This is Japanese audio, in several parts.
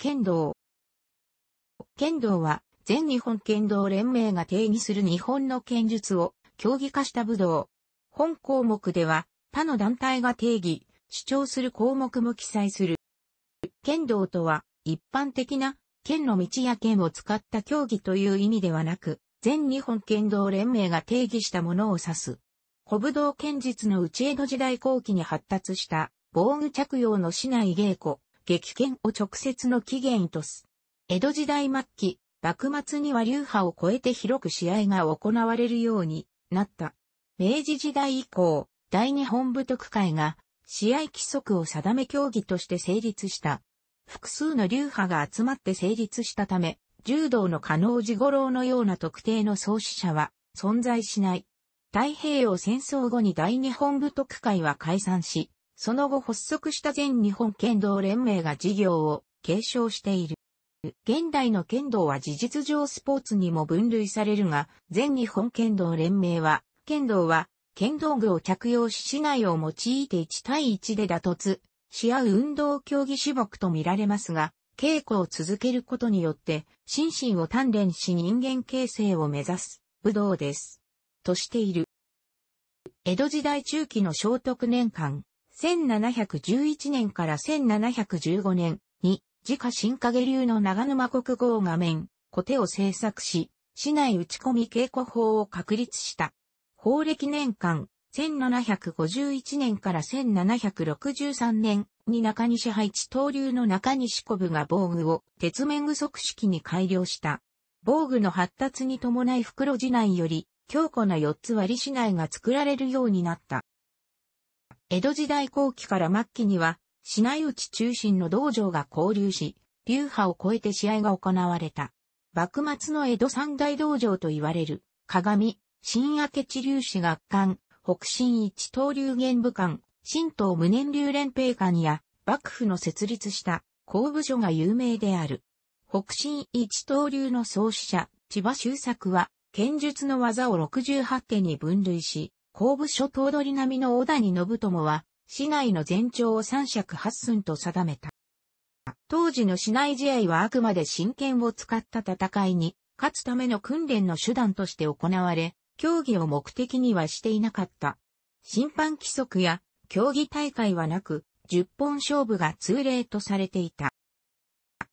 剣道。剣道は、全日本剣道連盟が定義する日本の剣術を競技化した武道。本項目では、他の団体が定義、主張する項目も記載する。剣道とは、一般的な剣の道や剣を使った競技という意味ではなく、全日本剣道連盟が定義したものを指す。古武道剣術の内江戸時代後期に発達した防具着用の市内稽古、激剣を直接の起源とす。江戸時代末期、幕末には流派を超えて広く試合が行われるようになった。明治時代以降、大日本部徳会が試合規則を定め競技として成立した。複数の流派が集まって成立したため、柔道の加納寺五郎のような特定の創始者は存在しない。太平洋戦争後に大日本部徳会は解散し、その後発足した全日本剣道連盟が事業を継承している。現代の剣道は事実上スポーツにも分類されるが、全日本剣道連盟は、剣道は、剣道具を着用し市内を用いて1対1で打突し合う運動競技種目と見られますが、稽古を続けることによって、心身を鍛錬し人間形成を目指す、武道です。としている。江戸時代中期の聖徳年間、1711年から1715年に、自家新影流の長沼国号画面、コテを制作し、市内打ち込み稽古法を確立した。法暦年間、1751年から1763年に中西配置東流の中西コ部が防具を鉄面具足式に改良した。防具の発達に伴い袋地内より強固な四つ割り市内が作られるようになった。江戸時代後期から末期には、市内内中心の道場が交流し、流派を超えて試合が行われた。幕末の江戸三大道場と言われる、鏡、新明地流士学館、北新一刀流玄武館、新東無念流連兵館や、幕府の設立した公部所が有名である。北新一刀流の創始者、千葉周作は、剣術の技を68手に分類し、後部諸頭取並みの小谷信友は、市内の全長を三尺八寸と定めた。当時の市内試合はあくまで真剣を使った戦いに、勝つための訓練の手段として行われ、競技を目的にはしていなかった。審判規則や競技大会はなく、十本勝負が通例とされていた。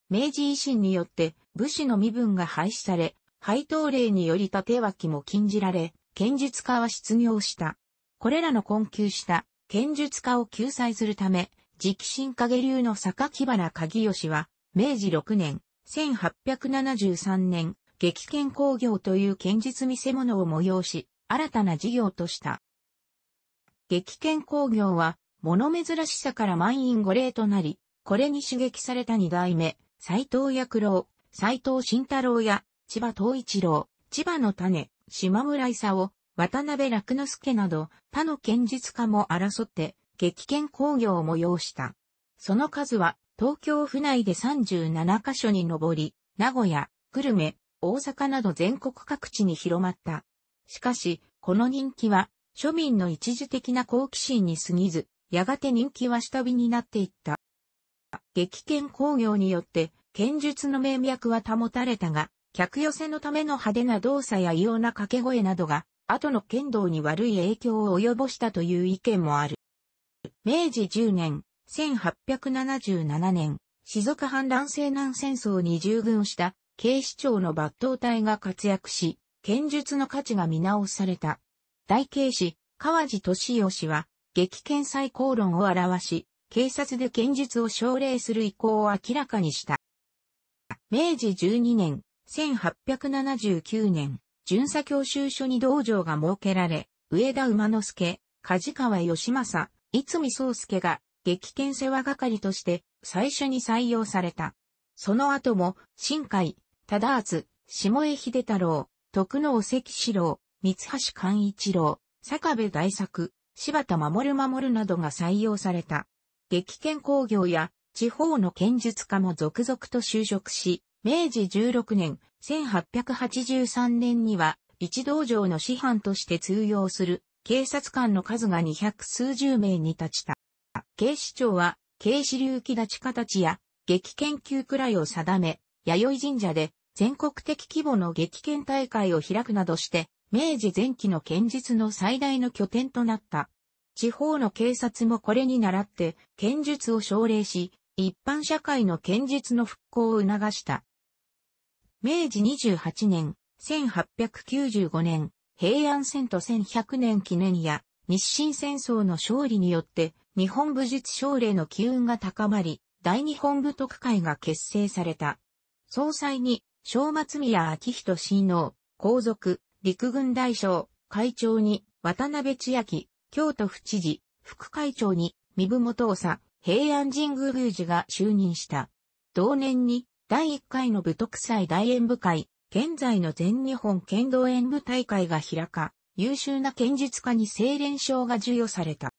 明治維新によって武士の身分が廃止され、配当令により盾脇も禁じられ、剣術家は失業した。これらの困窮した剣術家を救済するため、直進影流の榊原鍵義は、明治6年、1873年、激剣工業という剣術見せ物を催し、新たな事業とした。激剣工業は、物珍しさから満員御礼となり、これに刺激された二代目、斎藤薬郎、斎藤慎太郎や、千葉東一郎、千葉の種、島村勲、渡辺楽之助など、他の剣術家も争って、激剣工業を催した。その数は、東京府内で37カ所に上り、名古屋、久留米、大阪など全国各地に広まった。しかし、この人気は、庶民の一時的な好奇心に過ぎず、やがて人気は下火になっていった。激剣工業によって、剣術の名脈は保たれたが、客寄せのための派手な動作や異様な掛け声などが、後の剣道に悪い影響を及ぼしたという意見もある。明治10年、1877年、静岡反乱西南戦争に従軍した警視庁の抜刀隊が活躍し、剣術の価値が見直された。大警視、川地敏義は、激剣再高論を表し、警察で剣術を奨励する意向を明らかにした。明治12年、1879年、巡査教習所に道場が設けられ、上田馬之助、梶川義政、逸見宗介が、激剣世話係として、最初に採用された。その後も、新海、忠厚、下江秀太郎、徳能関四郎、三橋寛一郎、坂部大作、柴田守守などが採用された。激剣工業や地方の剣術家も続々と就職し、明治16年、1883年には、一道場の師範として通用する警察官の数が200数十名に達した。警視庁は、警視流気立ち形や、劇研究くらいを定め、弥生神社で全国的規模の劇研大会を開くなどして、明治前期の剣術の最大の拠点となった。地方の警察もこれに倣って、剣術を奨励し、一般社会の剣術の復興を促した。明治28年、1895年、平安戦と1100年記念や日清戦争の勝利によって日本武術奨励の機運が高まり、大日本武徳会が結成された。総裁に、正松宮昭仁親王、皇族、陸軍大将、会長に、渡辺千秋、京都府知事、副会長に、三部元長、平安神宮宮司が就任した。同年に、第1回の武徳祭大演舞会、現在の全日本剣道演舞大会が開か、優秀な剣術家に精錬賞が授与された。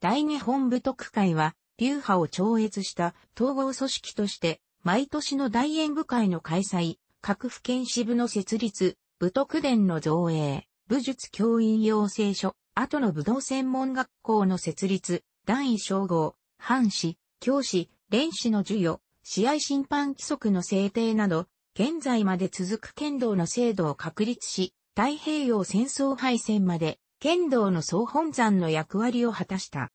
第日本武徳会は、流派を超越した統合組織として、毎年の大演舞会の開催、各府県支部の設立、武徳伝の造営、武術教員養成所、後の武道専門学校の設立、段位称号、藩士、教師、連士の授与、試合審判規則の制定など、現在まで続く剣道の制度を確立し、太平洋戦争敗戦まで剣道の総本山の役割を果たした。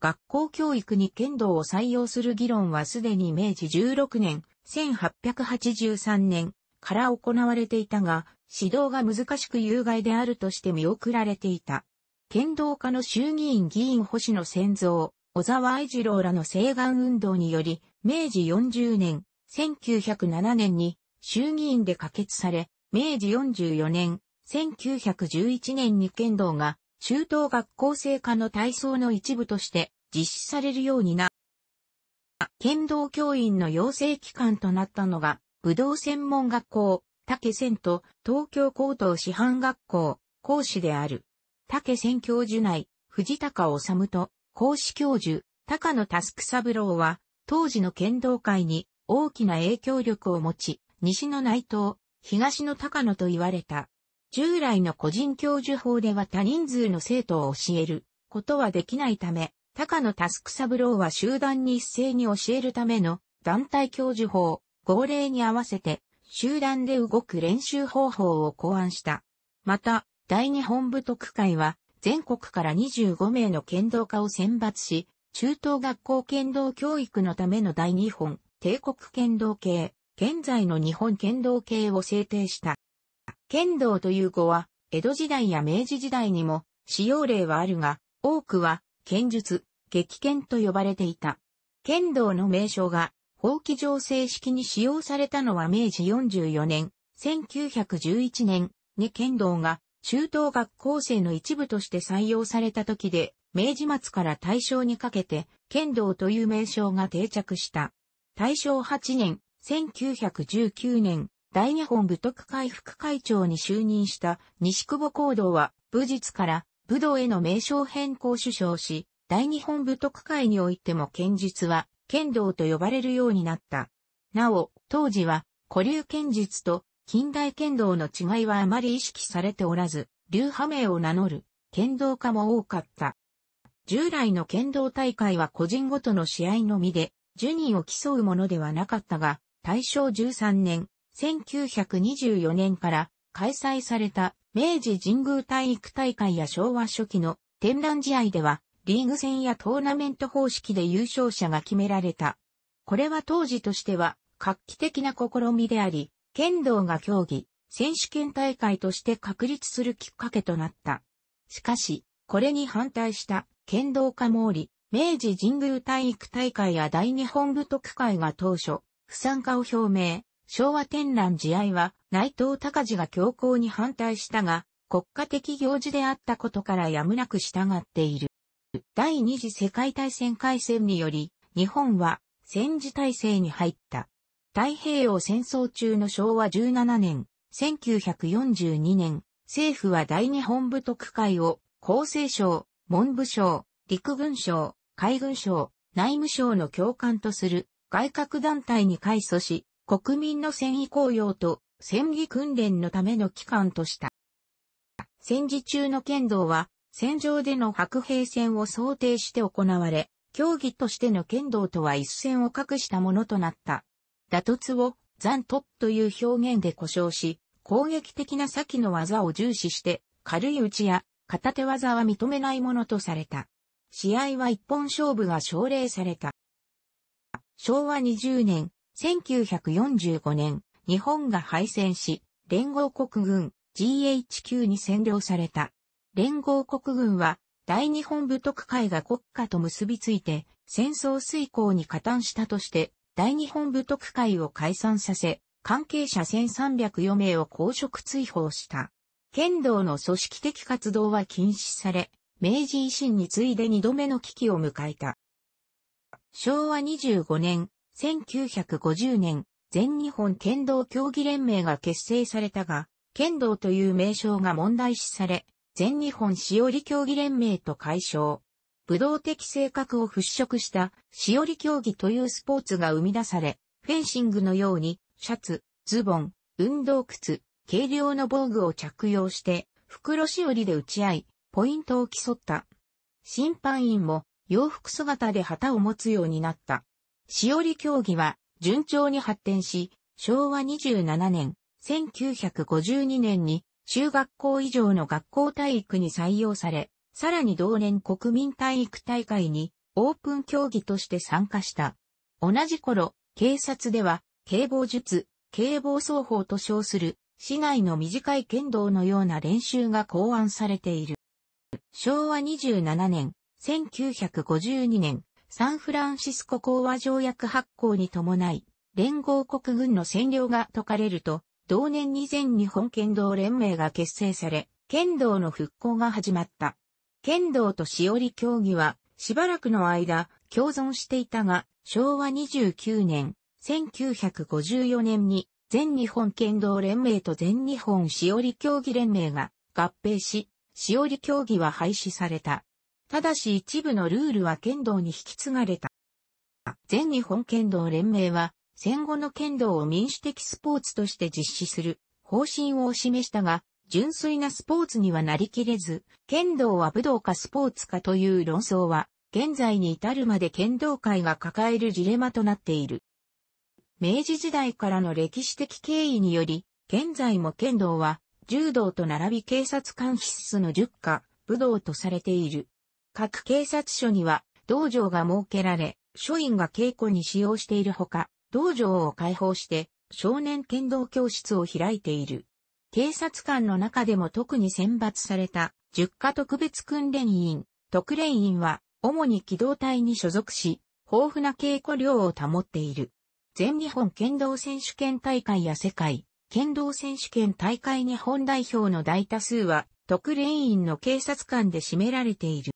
学校教育に剣道を採用する議論はすでに明治16年、1883年から行われていたが、指導が難しく有害であるとして見送られていた。剣道家の衆議院議員星野先蔵、小沢愛二郎らの請願運動により、明治40年、1907年に衆議院で可決され、明治44年、1911年に剣道が中等学校生化の体操の一部として実施されるようにな、剣道教員の養成機関となったのが、武道専門学校、竹仙と東京高等師範学校、講師である。竹仙教授内、藤高治と、講師教授、高野タスク三郎は、当時の剣道界に大きな影響力を持ち、西の内藤、東の高野と言われた。従来の個人教授法では多人数の生徒を教えることはできないため、高野タスクサブローは集団に一斉に教えるための団体教授法、号令に合わせて集団で動く練習方法を考案した。また、第二本部特会は全国から25名の剣道家を選抜し、中等学校剣道教育のための第二本帝国剣道系、現在の日本剣道系を制定した。剣道という語は、江戸時代や明治時代にも使用例はあるが、多くは剣術、激剣と呼ばれていた。剣道の名称が、法規上正式に使用されたのは明治44年、1911年に剣道が中等学校生の一部として採用された時で、明治末から大正にかけて、剣道という名称が定着した。大正8年、1919年、大日本武徳会副会長に就任した西久保行動は、武術から武道への名称変更首相し、大日本武徳会においても剣術は剣道と呼ばれるようになった。なお、当時は古流剣術と近代剣道の違いはあまり意識されておらず、流派名を名乗る剣道家も多かった。従来の剣道大会は個人ごとの試合のみで、ジュニーを競うものではなかったが、大正13年、1924年から開催された明治神宮体育大会や昭和初期の展覧試合では、リーグ戦やトーナメント方式で優勝者が決められた。これは当時としては画期的な試みであり、剣道が競技、選手権大会として確立するきっかけとなった。しかし、これに反対した剣道家毛利、明治神宮体育大会や大日本武徳会が当初、不参加を表明。昭和天覧試合は内藤隆治が強行に反対したが、国家的行事であったことからやむなく従っている。第二次世界大戦開戦により、日本は戦時体制に入った。太平洋戦争中の昭和17年、1942年、政府は大日本部特会を厚生省、文部省、陸軍省、海軍省、内務省の教官とする外郭団体に改組し、国民の戦意高揚と戦技訓練のための機関とした。戦時中の剣道は、戦場での白兵戦を想定して行われ、競技としての剣道とは一線を画したものとなった。打突を残突という表現で故障し、攻撃的な先の技を重視して、軽い打ちや片手技は認めないものとされた。試合は一本勝負が奨励された。昭和20年、1945年、日本が敗戦し、連合国軍 GHQ に占領された。連合国軍は大日本武徳会が国家と結びついて戦争遂行に加担したとして大日本武徳会を解散させ関係者1304名を公職追放した。剣道の組織的活動は禁止され、明治維新に次いで二度目の危機を迎えた。昭和25年、1950年、全日本剣道競技連盟が結成されたが、剣道という名称が問題視され、全日本しおり競技連盟と解消。武道的性格を払拭したしおり競技というスポーツが生み出され、フェンシングのように、シャツ、ズボン、運動靴、軽量の防具を着用して、袋しおりで打ち合い、ポイントを競った。審判員も洋服姿で旗を持つようになった。しおり競技は順調に発展し、昭和27年、1952年に中学校以上の学校体育に採用され、さらに同年国民体育大会にオープン競技として参加した。同じ頃、警察では、警防術、警防双方と称する市内の短い剣道のような練習が考案されている。昭和27年、1952年、サンフランシスコ講和条約発行に伴い、連合国軍の占領が解かれると、同年に全日本剣道連盟が結成され、剣道の復興が始まった。剣道としおり競技は、しばらくの間、共存していたが、昭和29年、1954年に全日本剣道連盟と全日本しおり競技連盟が合併し、しおり競技は廃止された。ただし一部のルールは剣道に引き継がれた。全日本剣道連盟は戦後の剣道を民主的スポーツとして実施する方針を示したが、純粋なスポーツにはなりきれず、剣道は武道かスポーツかという論争は、現在に至るまで剣道界が抱えるジレマとなっている。明治時代からの歴史的経緯により、現在も剣道は、柔道と並び警察官必須の10課、武道とされている。各警察署には、道場が設けられ、署員が稽古に使用しているほか、道場を開放して、少年剣道教室を開いている。警察官の中でも特に選抜された、10課特別訓練員、特練員は、主に機動隊に所属し、豊富な稽古量を保っている。全日本剣道選手権大会や世界、剣道選手権大会日本代表の大多数は、特連員の警察官で占められている。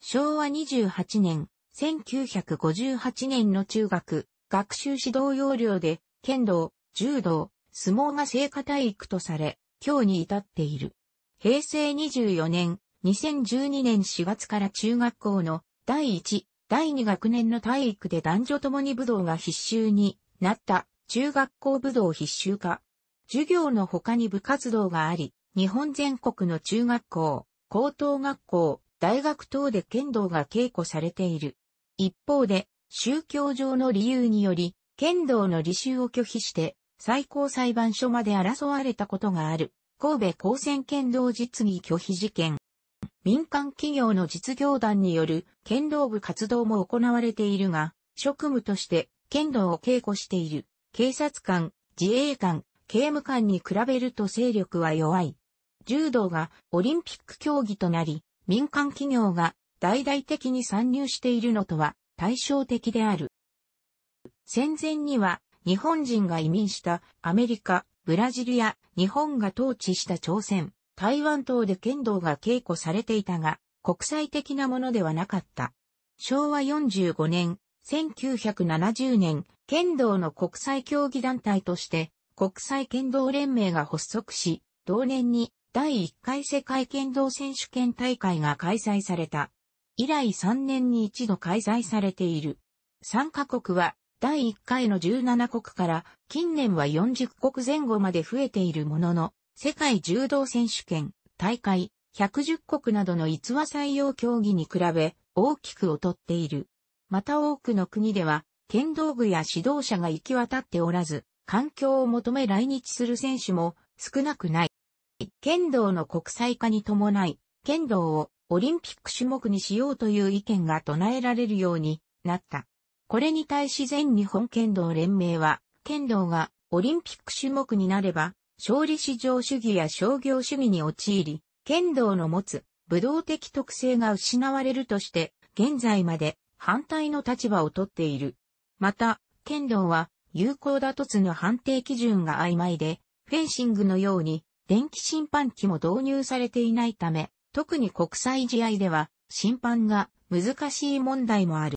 昭和28年、1958年の中学、学習指導要領で、剣道、柔道、相撲が聖火体育とされ、今日に至っている。平成24年、2012年4月から中学校の第1、第2学年の体育で男女ともに武道が必修になった中学校武道必修化。授業の他に部活動があり、日本全国の中学校、高等学校、大学等で剣道が稽古されている。一方で、宗教上の理由により、剣道の履修を拒否して、最高裁判所まで争われたことがある、神戸高専剣道実技拒否事件。民間企業の実業団による剣道部活動も行われているが、職務として剣道を稽古している警察官、自衛官、刑務官に比べると勢力は弱い。柔道がオリンピック競技となり、民間企業が大々的に参入しているのとは対照的である。戦前には日本人が移民したアメリカ、ブラジルや日本が統治した朝鮮、台湾等で剣道が稽古されていたが、国際的なものではなかった。昭和45年、1970年、剣道の国際競技団体として、国際剣道連盟が発足し、同年に第1回世界剣道選手権大会が開催された。以来3年に一度開催されている。参加国は第1回の17国から近年は40国前後まで増えているものの、世界柔道選手権、大会、110国などの逸話採用競技に比べ、大きく劣っている。また多くの国では、剣道部や指導者が行き渡っておらず、環境を求め来日する選手も少なくない。剣道の国際化に伴い、剣道をオリンピック種目にしようという意見が唱えられるようになった。これに対し全日本剣道連盟は、剣道がオリンピック種目になれば、勝利至上主義や商業主義に陥り、剣道の持つ武道的特性が失われるとして、現在まで反対の立場をとっている。また、剣道は有効打突の判定基準が曖昧で、フェンシングのように電気審判機も導入されていないため、特に国際試合では審判が難しい問題もある。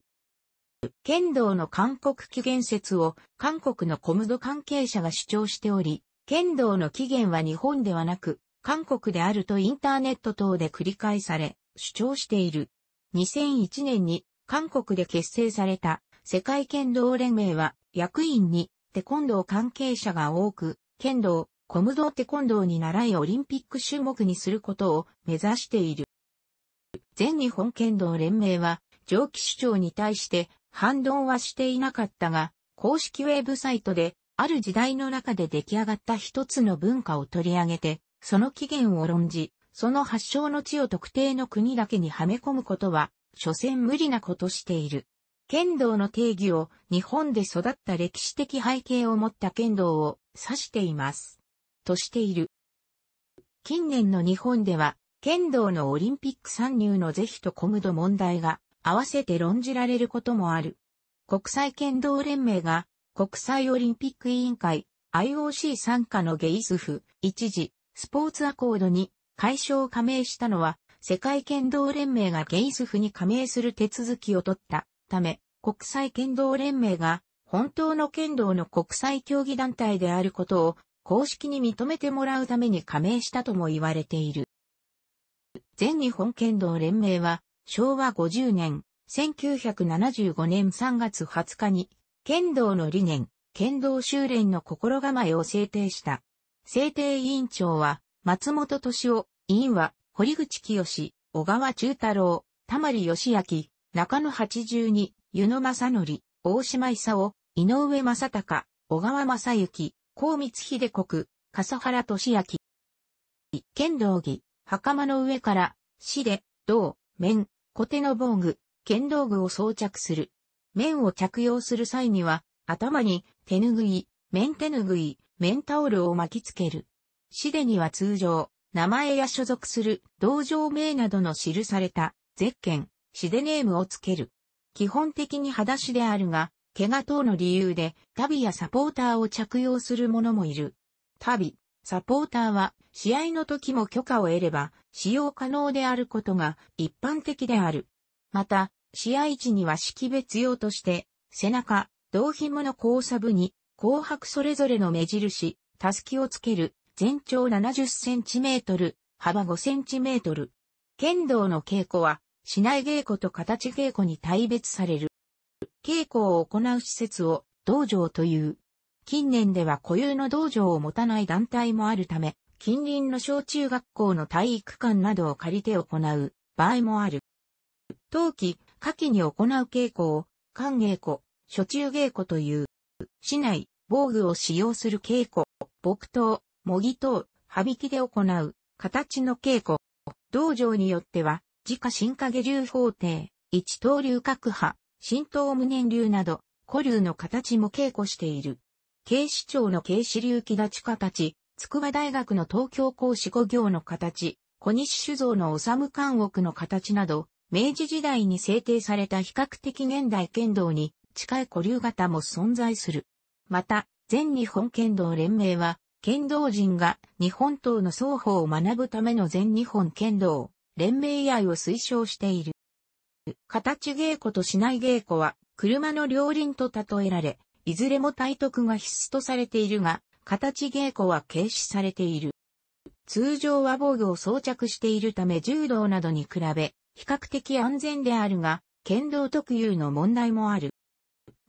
剣道の韓国起源説を韓国のコムド関係者が主張しており、剣道の起源は日本ではなく、韓国であるとインターネット等で繰り返され、主張している。2001年に韓国で結成された世界剣道連盟は役員にテコンドー関係者が多く、剣道、コムドーテコンドーに習いオリンピック種目にすることを目指している。全日本剣道連盟は上記主張に対して反論はしていなかったが、公式ウェブサイトである時代の中で出来上がった一つの文化を取り上げて、その起源を論じ、その発祥の地を特定の国だけにはめ込むことは、所詮無理なことしている。剣道の定義を日本で育った歴史的背景を持った剣道を指しています。としている。近年の日本では、剣道のオリンピック参入の是非とコムド問題が合わせて論じられることもある。国際剣道連盟が国際オリンピック委員会、IOC 参加のゲイスフ、一時、スポーツアコードに解消加盟したのは、世界剣道連盟がゲイスフに加盟する手続きを取ったため、国際剣道連盟が本当の剣道の国際競技団体であることを公式に認めてもらうために加盟したとも言われている。全日本剣道連盟は昭和50年1975年3月20日に剣道の理念、剣道修練の心構えを制定した。制定委員長は、松本敏夫、委員は、堀口清、小川中太郎、田丸義明、中野八十二、湯野正則、大島勲、井上正隆、小川正幸、高光秀国、笠原俊明。剣道着、袴の上から、死で、銅、面、小手の防具、剣道具を装着する。面を着用する際には、頭に手ぬぐい、面手ぬぐい、面タオルを巻きつける。シデには通常、名前や所属する道場名などの記されたゼッケン、シデネームをつける。基本的に裸足であるが、怪我等の理由で、タビやサポーターを着用する者もいる。タビ、サポーターは、試合の時も許可を得れば、使用可能であることが一般的である。また、試合時には識別用として、背中、胴紐の交差部に、紅白それぞれの目印、たすきをつける、全長70センチメートル、幅5センチメートル。剣道の稽古は、市内稽古と形稽古に大別される。稽古を行う施設を道場という。近年では固有の道場を持たない団体もあるため、近隣の小中学校の体育館などを借りて行う場合もある。冬季下記に行う稽古を、寒稽古、初中稽古という、市内、防具を使用する稽古、木刀、模擬刀、は引きで行う、形の稽古、道場によっては、自家新影流法廷、一刀流各派、新刀無念流など、古流の形も稽古している。警視庁の警視流木立形、筑波大学の東京講師五行の形、小西酒造の治む監獄の形など、明治時代に制定された比較的現代剣道に近い古流型も存在する。また、全日本剣道連盟は、剣道人が日本刀の双方を学ぶための全日本剣道連盟愛を推奨している。形稽古としない稽古は、車の両輪と例えられ、いずれも体得が必須とされているが、形稽古は軽視されている。通常は防御を装着しているため柔道などに比べ、比較的安全であるが、剣道特有の問題もある。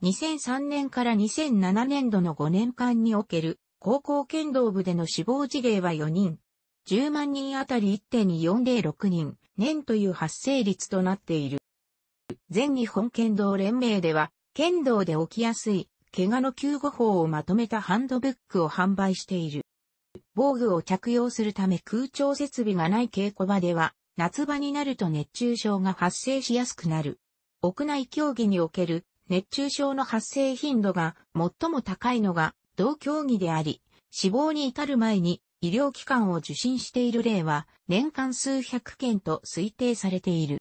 2003年から2007年度の5年間における高校剣道部での死亡事例は4人。10万人あたり1.406人、年という発生率となっている。全日本剣道連盟では、剣道で起きやすい、怪我の救護法をまとめたハンドブックを販売している。防具を着用するため空調設備がない稽古場では、夏場になると熱中症が発生しやすくなる。屋内競技における熱中症の発生頻度が最も高いのが同競技であり、死亡に至る前に医療機関を受診している例は年間数百件と推定されている。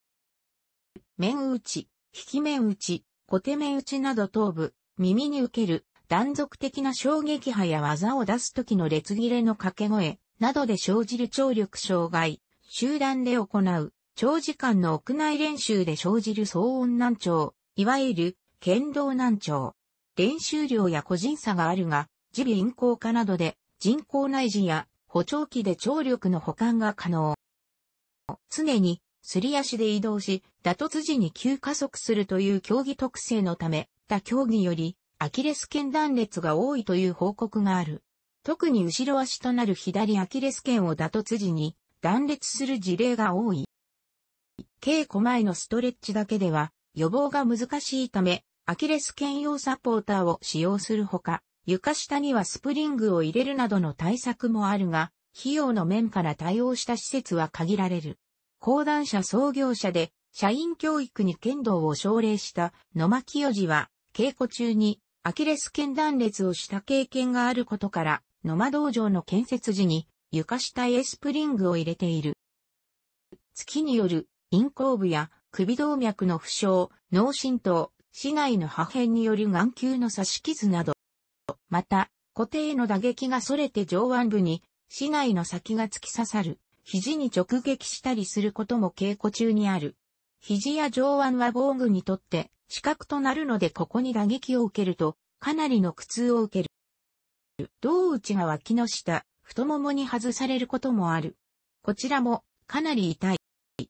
面打ち、引き面打ち、小手面打ちなど頭部、耳に受ける断続的な衝撃波や技を出す時の列切れの掛け声などで生じる聴力障害、集団で行う、長時間の屋内練習で生じる騒音難聴、いわゆる、剣道難聴。練習量や個人差があるが、耳鼻咽喉科などで人工内耳や補聴器で聴力の保管が可能。常にすり足で移動し、打突時に急加速するという競技特性のため、他競技よりアキレス腱断裂が多いという報告がある。特に後ろ足となる左アキレス腱を打突時に断裂する事例が多い。稽古前のストレッチだけでは予防が難しいため、アキレス腱用サポーターを使用するほか、床下にはスプリングを入れるなどの対策もあるが、費用の面から対応した施設は限られる。講談社創業者で、社員教育に剣道を奨励した野間清治は、稽古中にアキレス腱断裂をした経験があることから、野間道場の建設時に床下へスプリングを入れている。月による咽喉部や首動脈の負傷、脳震盪、市内の破片による眼球の刺し傷など。また、固定の打撃がそれて上腕部に、市内の先が突き刺さる、肘に直撃したりすることも稽古中にある。肘や上腕は防具にとって死角となるのでここに打撃を受けると、かなりの苦痛を受ける。胴内が脇の下、太ももに外されることもある。こちらもかなり痛い。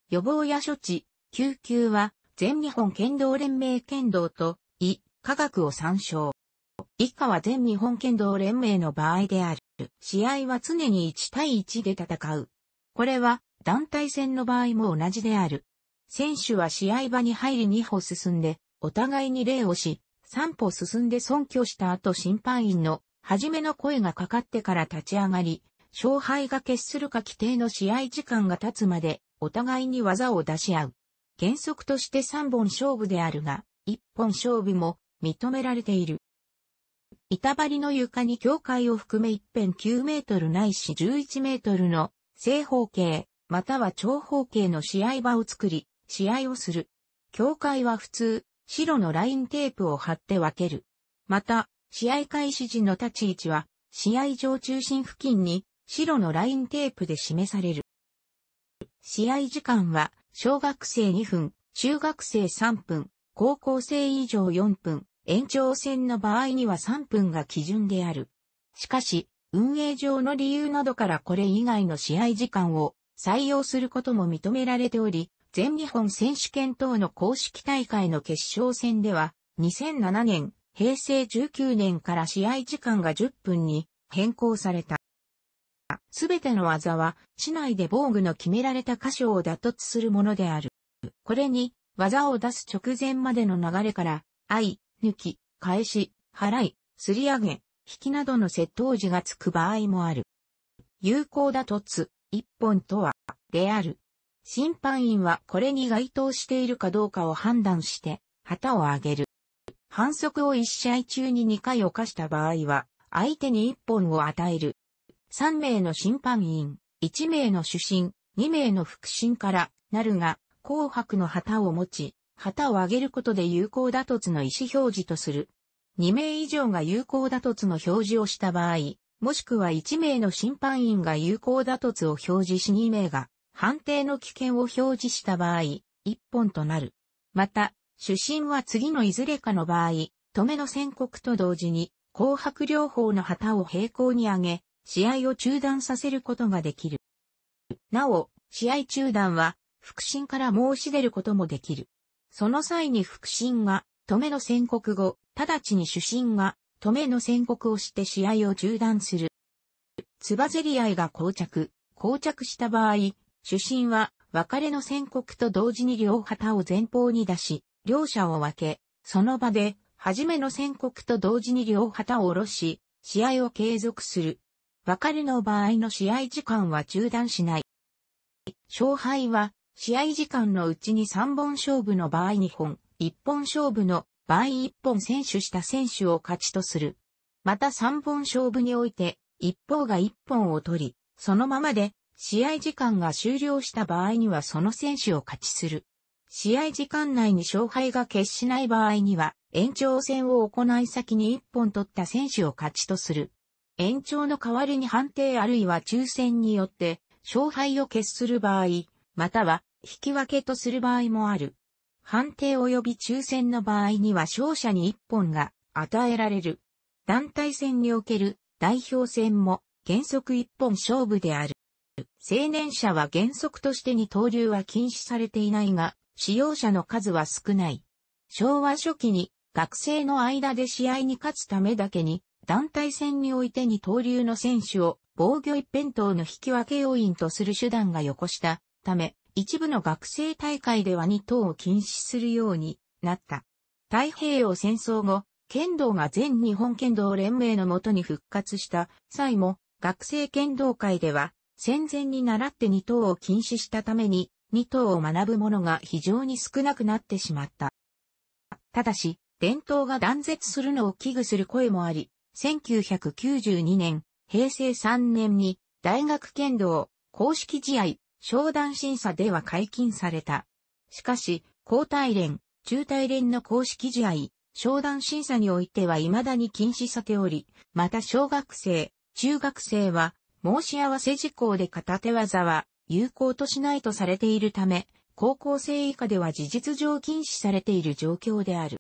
予防や処置、救急は全日本剣道連盟剣道と医、科学を参照。以下は全日本剣道連盟の場合である。試合は常に1対1で戦う。これは団体戦の場合も同じである。選手は試合場に入り2歩進んで、お互いに礼をし、3歩進んで損敬した後審判員の初めの声がかかってから立ち上がり、勝敗が決するか規定の試合時間が経つまで、お互いに技を出し合う。原則として3本勝負であるが、1本勝負も認められている。板張りの床に境界を含め一辺9メートルないし11メートルの正方形、または長方形の試合場を作り、試合をする。境界は普通、白のラインテープを貼って分ける。また、試合開始時の立ち位置は、試合場中心付近に白のラインテープで示される。試合時間は、小学生2分、中学生3分、高校生以上4分、延長戦の場合には3分が基準である。しかし、運営上の理由などからこれ以外の試合時間を採用することも認められており、全日本選手権等の公式大会の決勝戦では、2007年平成19年から試合時間が10分に変更された。すべての技は、市内で防具の決められた箇所を打突するものである。これに、技を出す直前までの流れから、愛、抜き、返し、払い、すり上げ、引きなどの窃盗時がつく場合もある。有効打突、一本とは、である。審判員はこれに該当しているかどうかを判断して、旗を上げる。反則を1試合中に2回犯した場合は、相手に1本を与える。3名の審判員、1名の主審、2名の副審からなるが、紅白の旗を持ち、旗を上げることで有効打突の意思表示とする。2名以上が有効打突の表示をした場合、もしくは1名の審判員が有効打突を表示し2名が判定の危険を表示した場合、1本となる。また、主審は次のいずれかの場合、止めの宣告と同時に、紅白両方の旗を平行に上げ、試合を中断させることができる。なお、試合中断は、腹心から申し出ることもできる。その際に腹心が、止めの宣告後、直ちに主審が、止めの宣告をして試合を中断する。つばぜり合いが膠着、膠着した場合、主審は、別れの宣告と同時に両旗を前方に出し、両者を分け、その場で、初めの宣告と同時に両旗を下ろし、試合を継続する。別れの場合の試合時間は中断しない。勝敗は、試合時間のうちに3本勝負の場合2本、1本勝負の場合1本選手した選手を勝ちとする。また3本勝負において、一方が1本を取り、そのままで、試合時間が終了した場合にはその選手を勝ちする。試合時間内に勝敗が決しない場合には、延長戦を行い先に1本取った選手を勝ちとする。延長の代わりに判定あるいは抽選によって、勝敗を決する場合、または、引き分けとする場合もある。判定及び抽選の場合には勝者に1本が与えられる。団体戦における代表戦も原則1本勝負である。青年者は原則として二刀流は禁止されていないが、使用者の数は少ない。昭和初期に学生の間で試合に勝つためだけに団体戦においてに投流の選手を防御一辺倒の引き分け要因とする手段がよこしたため一部の学生大会では二等を禁止するようになった。太平洋戦争後、剣道が全日本剣道連盟のもとに復活した際も学生剣道会では戦前に習って二等を禁止したために二等を学ぶ者が非常に少なくなってしまった。ただし、伝統が断絶するのを危惧する声もあり、1992年、平成3年に、大学剣道、公式試合、商談審査では解禁された。しかし、高体連、中体連の公式試合、商談審査においては未だに禁止されており、また小学生、中学生は、申し合わせ事項で片手技は有効としないとされているため、高校生以下では事実上禁止されている状況である。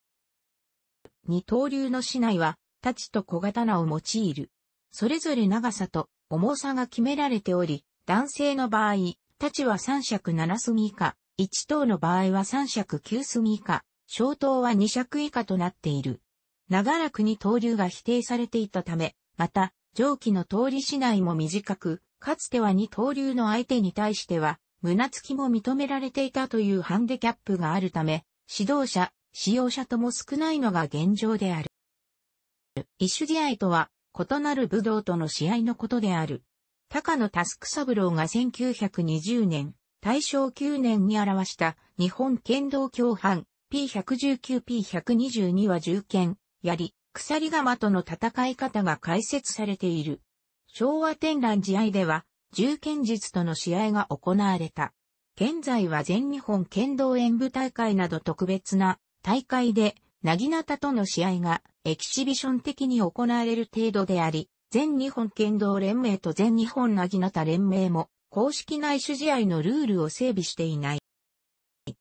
二刀流の市内は、太刀と小刀を用いる。それぞれ長さと重さが決められており、男性の場合、太刀は三尺七隅以下、一刀の場合は三尺九隅以下、小刀は二尺以下となっている。長らく二刀流が否定されていたため、また、上記の通り市内も短く、かつては二刀流の相手に対しては、胸つきも認められていたというハンデキャップがあるため、指導者、使用者とも少ないのが現状である。一種試合とは、異なる武道との試合のことである。高野タスクサブローが1920年、大正9年に表した日本剣道共犯、P119P122 は銃剣、槍、鎖釜との戦い方が解説されている。昭和天覧試合では、重剣術との試合が行われた。現在は全日本剣道演舞大会など特別な大会で、なぎなたとの試合がエキシビション的に行われる程度であり、全日本剣道連盟と全日本なぎなた連盟も公式内種試合のルールを整備していない。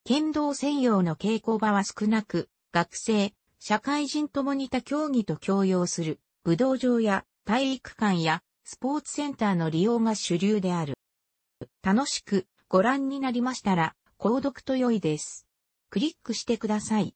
剣道専用の稽古場は少なく、学生、社会人ともにた競技と共用する、武道場や体育館やスポーツセンターの利用が主流である。楽しくご覧になりましたら、購読と良いです。クリックしてください。